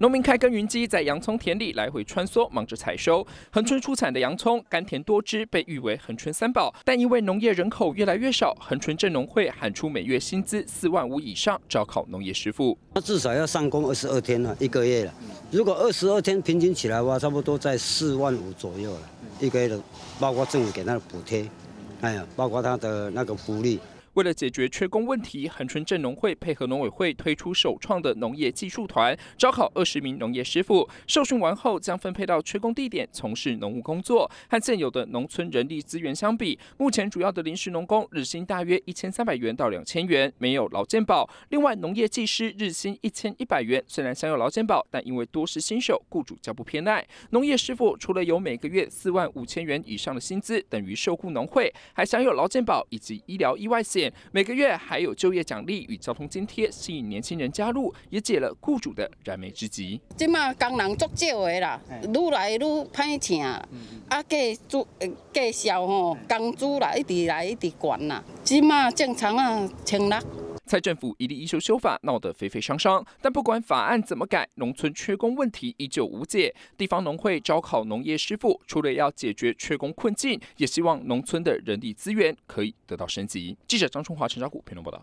农民开耕耘机在洋葱田里来回穿梭，忙着采收。恒春出产的洋葱甘甜多汁，被誉为恒春三宝。但因为农业人口越来越少，恒春镇农会喊出每月薪资四万五以上招考农业师傅。那至少要上工二十二天了，一个月了。如果二十二天平均起来的话，差不多在四万五左右了。一个月，包括政府给他的补贴，哎呀，包括他的那个福利。为了解决缺工问题，横村镇农会配合农委会推出首创的农业技术团，招考二十名农业师傅。受训完后，将分配到缺工地点从事农务工作。和现有的农村人力资源相比，目前主要的临时农工日薪大约一千三百元到两千元，没有劳健保。另外，农业技师日薪一千一百元，虽然享有劳健保，但因为多是新手，雇主较不偏爱。农业师傅除了有每个月四万五千元以上的薪资，等于受雇农会，还享有劳健保以及医疗意外险。每个月还有就业奖励与交通津贴，吸引年轻人加入，也解了雇主的燃眉之急。即工人足少啦，愈来愈歹请，啊计租计吼，工资啦一直来一直即正常啊，蔡政府一立一修修法，闹得沸沸扬扬。但不管法案怎么改，农村缺工问题依旧无解。地方农会招考农业师傅，除了要解决缺工困境，也希望农村的人力资源可以得到升级。记者张春华、陈昭虎评论报道。